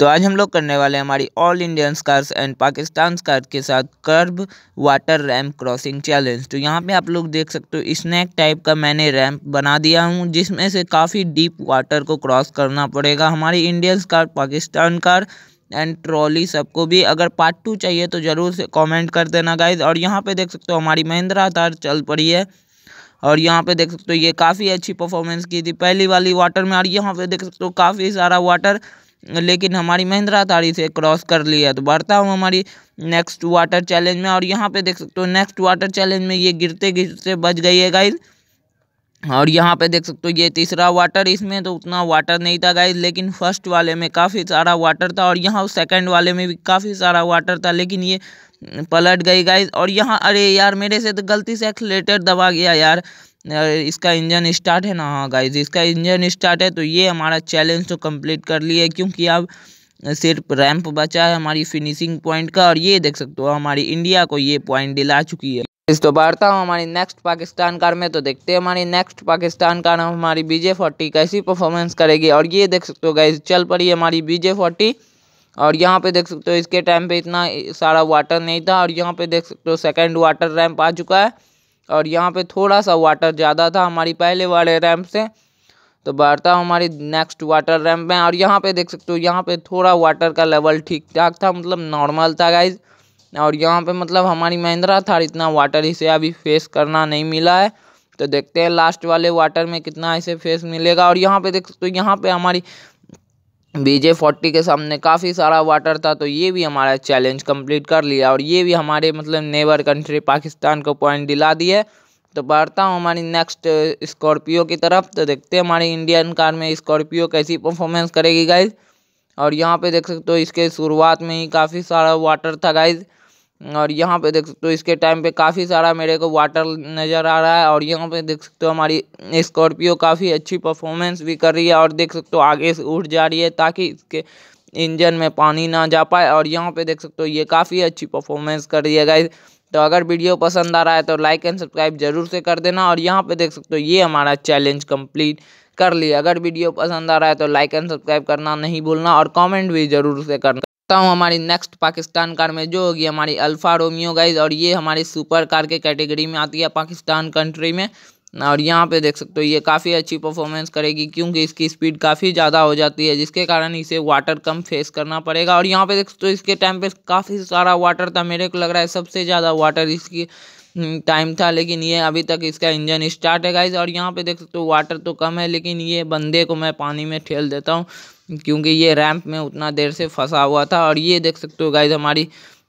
तो आज हम लोग करने वाले हैं हमारी all Indian cars and Pakistan cars के साथ curb water ramp crossing challenge तो यहाँ पे आप लोग देख सकते हो स्नैक टाइप का मैंने रैम्प बना दिया हूँ जिसमें से काफ़ी डीप वाटर को क्रॉस करना पड़ेगा हमारी Indian car Pakistan car and trolley सबको भी अगर पार्ट टू चाहिए तो ज़रूर से कॉमेंट कर देना गाइज और यहाँ पर देख सकते हो हमारी महिंद्रा तार चल पड़ी है और यहाँ पे देख सकते हो ये काफ़ी अच्छी परफॉर्मेंस की थी पहली वाली वाटर में और यहाँ पे देख सकते हो काफ़ी सारा वाटर लेकिन हमारी महिंद्रा तारी से क्रॉस कर लिया तो बढ़ता हूँ हमारी नेक्स्ट वाटर चैलेंज में और यहाँ पे देख सकते हो नेक्स्ट वाटर चैलेंज में ये गिरते गिरते बच गई है गाइज़ और यहाँ पे देख सकते हो ये तीसरा वाटर इसमें तो उतना वाटर नहीं था गाइज लेकिन फर्स्ट वाले में काफ़ी सारा वाटर था और यहाँ सेकंड वाले में भी काफ़ी सारा वाटर था लेकिन ये पलट गई गाइज और यहाँ अरे यार मेरे से तो गलती से एक्सलेटर दबा गया यार इसका इंजन स्टार्ट है ना हाँ गाइज इसका इंजन स्टार्ट है तो ये हमारा चैलेंज तो कम्प्लीट कर लिए क्योंकि अब सिर्फ रैंप बचा है हमारी फिनिशिंग पॉइंट का और ये देख सकते हो हमारी इंडिया को ये पॉइंट दिला चुकी है इस तो बढ़ता हूँ हमारी नेक्स्ट पाकिस्तान कार में तो देखते हैं हमारी नेक्स्ट पाकिस्तान कार हमारी बीजे फोर्टी कैसी परफॉर्मेंस करेगी और ये देख सकते हो गई चल पड़ी हमारी बीजे फोर्टी और यहाँ पे देख सकते हो इसके टाइम पे इतना सारा वाटर नहीं था और यहाँ पे देख सकते हो सेकेंड वाटर रैम्प आ चुका है और यहाँ पे थोड़ा सा वाटर ज़्यादा था हमारी पहले वाले रैम्प से तो बढ़ता हूँ हमारी नेक्स्ट वाटर रैम्प में और यहाँ पे देख सकते हो यहाँ पे थोड़ा वाटर का लेवल ठीक ठाक था मतलब नॉर्मल था गाइज़ और यहाँ पे मतलब हमारी महिंद्रा थार इतना वाटर इसे अभी फेस करना नहीं मिला है तो देखते हैं लास्ट वाले वाटर में कितना इसे फेस मिलेगा और यहाँ पे देख सकते हो तो यहाँ पे हमारी बीजे फोर्टी के सामने काफ़ी सारा वाटर था तो ये भी हमारा चैलेंज कंप्लीट कर लिया और ये भी हमारे मतलब नेबर कंट्री पाकिस्तान को पॉइंट दिला दिए तो बढ़ता हूँ हमारी नेक्स्ट स्कॉर्पियो की तरफ तो देखते हैं हमारी इंडियन कार में स्कॉर्पियो कैसी परफॉर्मेंस करेगी गाइज और यहाँ पे देख सकते हो इसके शुरुआत में ही काफ़ी सारा वाटर था गाइज़ और यहाँ पे देख सकते हो इसके टाइम पे काफ़ी सारा मेरे को वाटर नज़र आ रहा है और यहाँ पे देख सकते हो हमारी स्कॉर्पियो काफ़ी अच्छी परफॉर्मेंस भी कर रही है और देख सकते हो आगे से उठ जा रही है ताकि इसके इंजन में पानी ना जा पाए और यहाँ पे देख सकते हो ये काफ़ी अच्छी परफॉर्मेंस कर रही है गाइज तो अगर वीडियो पसंद आ रहा है तो लाइक एंड सब्सक्राइब जरूर से कर देना और यहाँ पे देख सकते हो ये हमारा चैलेंज कंप्लीट कर लिया अगर वीडियो पसंद आ रहा है तो लाइक एंड सब्सक्राइब करना नहीं भूलना और कमेंट भी जरूर से करना देखता हूँ हमारी नेक्स्ट पाकिस्तान कार में जो होगी हमारी अल्फ़ा रोमियो गाइज और ये हमारी सुपर कार के कैटेगरी में आती है पाकिस्तान कंट्री में और यहाँ पे देख सकते हो ये काफ़ी अच्छी परफॉर्मेंस करेगी क्योंकि इसकी स्पीड काफ़ी ज़्यादा हो जाती है जिसके कारण इसे वाटर कम फेस करना पड़ेगा और यहाँ पे देख सकते हो इसके टाइम पे काफ़ी सारा वाटर था मेरे को लग रहा है सबसे ज़्यादा वाटर इसकी टाइम हम्म, था लेकिन ये अभी तक इसका इंजन स्टार्ट है गाइज और यहाँ पे देख सकते हो वाटर तो कम है लेकिन ये बंदे को मैं पानी में ठेल देता हूँ क्योंकि ये रैंप में उतना देर से फंसा हुआ था और ये देख सकते हो गाइज हमारी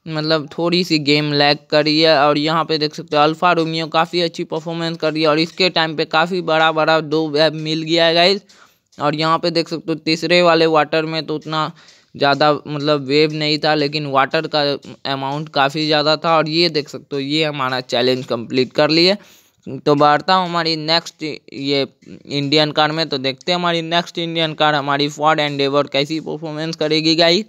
मतलब थोड़ी सी गेम लैग कर रही है और यहाँ पे देख सकते हो अल्फ़ा रोमियो काफ़ी अच्छी परफॉर्मेंस कर रही है और इसके टाइम पे काफ़ी बड़ा बड़ा दो वेब मिल गया है गाइज और यहाँ पे देख सकते हो तीसरे वाले वाटर में तो उतना ज़्यादा मतलब वेब नहीं था लेकिन वाटर का अमाउंट काफ़ी ज़्यादा था और ये देख सकते हो ये हमारा चैलेंज कंप्लीट कर लिए तो बढ़ता हूँ हमारी नेक्स्ट ये इंडियन कार में तो देखते हैं हमारी नेक्स्ट इंडियन कार हमारी फॉर्ड एंडेवर कैसी परफॉर्मेंस करेगी गाइस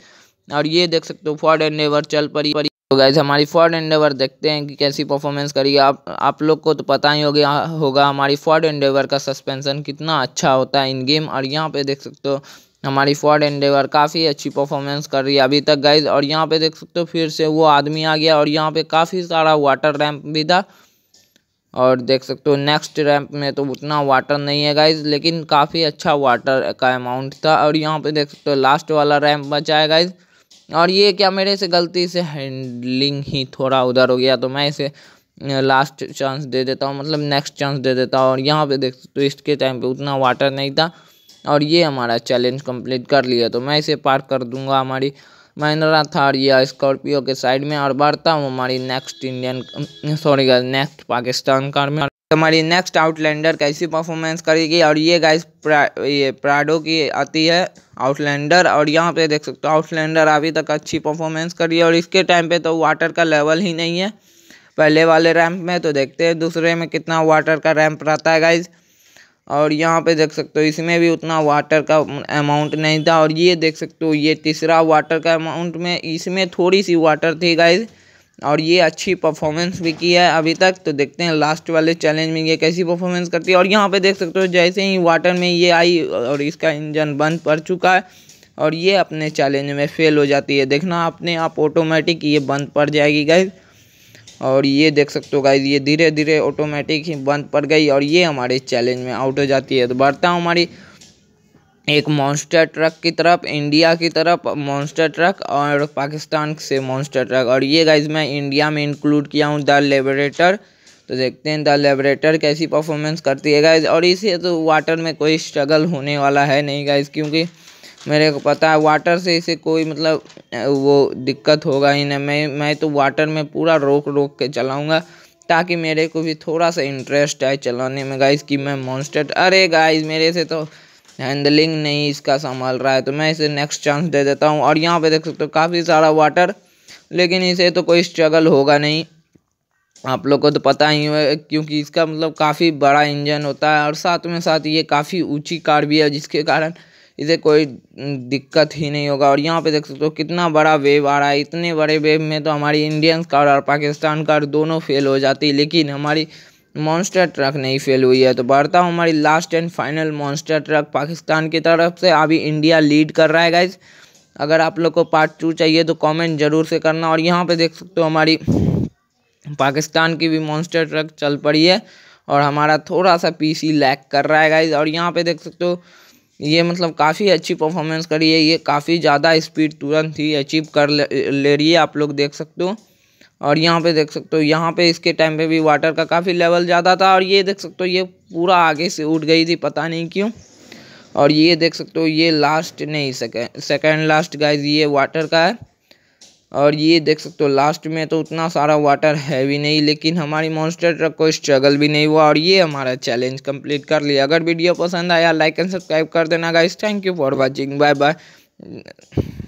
और ये देख सकते हो फॉर्ड एंडेवर चल पड़ी पड़ी तो गाइस हमारी फॉर्ड एंडेवर देखते हैं कि कैसी परफॉर्मेंस करेगी आप आप लोग को तो पता ही हो गया होगा हमारी फॉर्ड एंडेवर का सस्पेंसन कितना अच्छा होता है इन गेम और यहाँ पे देख सकते हो हमारी फॉर्ड एंडेवर काफ़ी अच्छी परफॉर्मेंस कर रही है अभी तक गाइज और यहाँ पे देख सकते हो फिर से वो आदमी आ गया और यहाँ पे काफ़ी सारा वाटर रैम्प भी था और देख सकते हो नेक्स्ट रैंप में तो उतना वाटर नहीं है गाइज लेकिन काफ़ी अच्छा वाटर का अमाउंट था और यहाँ पे देख सकते हो लास्ट वाला रैंप बचा है गाइज और ये क्या मेरे से गलती से हैंडलिंग ही थोड़ा उधर हो गया तो मैं इसे लास्ट चांस दे देता हूँ मतलब नेक्स्ट चांस दे देता हूँ और यहाँ पे देख सकते हो इसके टाइम पे उतना वाटर नहीं था और ये हमारा चैलेंज कंप्लीट कर लिया तो मैं इसे पार कर दूंगा हमारी महिंद्रा थार या स्कॉर्पियो के साइड में और बढ़ता हूँ हमारी next Indian sorry guys next Pakistan car में हमारी नेक्स्ट आउटलैंडर कैसी परफॉर्मेंस करेगी और ये गाइस प्रा, ये प्राडो की आती है आउटलैंडर और यहाँ पे देख सकते हो आउटलैंडर अभी तक अच्छी परफॉर्मेंस करी है और इसके टाइम पे तो वाटर का लेवल ही नहीं है पहले वाले रैंप में तो देखते हैं दूसरे में कितना वाटर का रैंप रहता है गाइज़ और यहाँ पे देख सकते हो इसमें भी उतना वाटर का अमाउंट नहीं था और ये देख सकते हो ये तीसरा वाटर का अमाउंट में इसमें थोड़ी सी वाटर थी गाइज और ये अच्छी परफॉर्मेंस भी की है अभी तक तो देखते हैं लास्ट वाले चैलेंज में ये कैसी परफॉर्मेंस करती है और यहाँ पे देख सकते हो जैसे ही वाटर में ये आई और इसका इंजन बंद पड़ चुका है और ये अपने चैलेंज में फेल हो जाती है देखना अपने आप ऑटोमेटिक ये बंद पड़ जाएगी गाइज और ये देख सकते हो गाइज ये धीरे धीरे ऑटोमेटिक ही बंद पड़ गई और ये हमारे चैलेंज में आउट हो जाती है तो बढ़ता हूँ हमारी एक मॉन्स्टर ट्रक की तरफ इंडिया की तरफ मॉन्स्टर ट्रक और पाकिस्तान से मॉन्स्टर ट्रक और ये गाइज मैं इंडिया में इंक्लूड किया हूँ द लेबरेटर तो देखते हैं द लेबरेटर कैसी परफॉर्मेंस करती है गाइज और इसे तो वाटर में कोई स्ट्रगल होने वाला है नहीं गाइज क्योंकि मेरे को पता है वाटर से इसे कोई मतलब वो दिक्कत होगा ही नहीं मैं मैं तो वाटर में पूरा रोक रोक के चलाऊँगा ताकि मेरे को भी थोड़ा सा इंटरेस्ट आए चलाने में गाइस कि मैं मॉन्स्टर अरे गाइस मेरे से तो हैंडलिंग नहीं इसका संभाल रहा है तो मैं इसे नेक्स्ट चांस दे देता हूँ और यहाँ पर देख सकते हो तो काफ़ी सारा वाटर लेकिन इसे तो कोई स्ट्रगल होगा नहीं आप लोग को तो पता ही है क्योंकि इसका मतलब काफ़ी बड़ा इंजन होता है और साथ में साथ ये काफ़ी ऊंची कार भी है जिसके कारण इसे कोई दिक्कत ही नहीं होगा और यहाँ पे देख सकते हो कितना बड़ा वेव आ रहा है इतने बड़े वेव में तो हमारी इंडियंस कार और पाकिस्तान कार दोनों फेल हो जाती लेकिन हमारी मॉन्स्टर ट्रक नहीं फेल हुई है तो बढ़ता हूँ हमारी last and final monster truck Pakistan की तरफ से अभी इंडिया लीड कर रहा है गाइज अगर आप लोग को पार्ट टू चाहिए तो कमेंट ज़रूर से करना और यहाँ पे देख सकते हो हमारी पाकिस्तान की भी मॉन्स्टर ट्रक चल पड़ी है और हमारा थोड़ा सा पीसी लैग कर रहा है गाइज और यहाँ पे देख सकते हो ये मतलब काफ़ी अच्छी परफॉर्मेंस करी है ये काफ़ी ज़्यादा स्पीड तुरंत ही अचीव कर ले, ले रही है आप लोग देख सकते हो और यहाँ पे देख सकते हो यहाँ पे इसके टाइम पे भी वाटर का काफ़ी लेवल ज़्यादा था और ये देख सकते हो ये पूरा आगे से उठ गई थी पता नहीं क्यों और ये देख सकते हो ये लास्ट नहीं सेकेंड सेकेंड लास्ट गाइज ये वाटर का है और ये देख सकते हो लास्ट में तो उतना सारा वाटर है भी नहीं लेकिन हमारी मॉन्स्टर ट्रक को स्ट्रगल भी नहीं हुआ और ये हमारा चैलेंज कंप्लीट कर लिया अगर वीडियो पसंद आया लाइक एंड सब्सक्राइब कर देना guys thank you for watching bye bye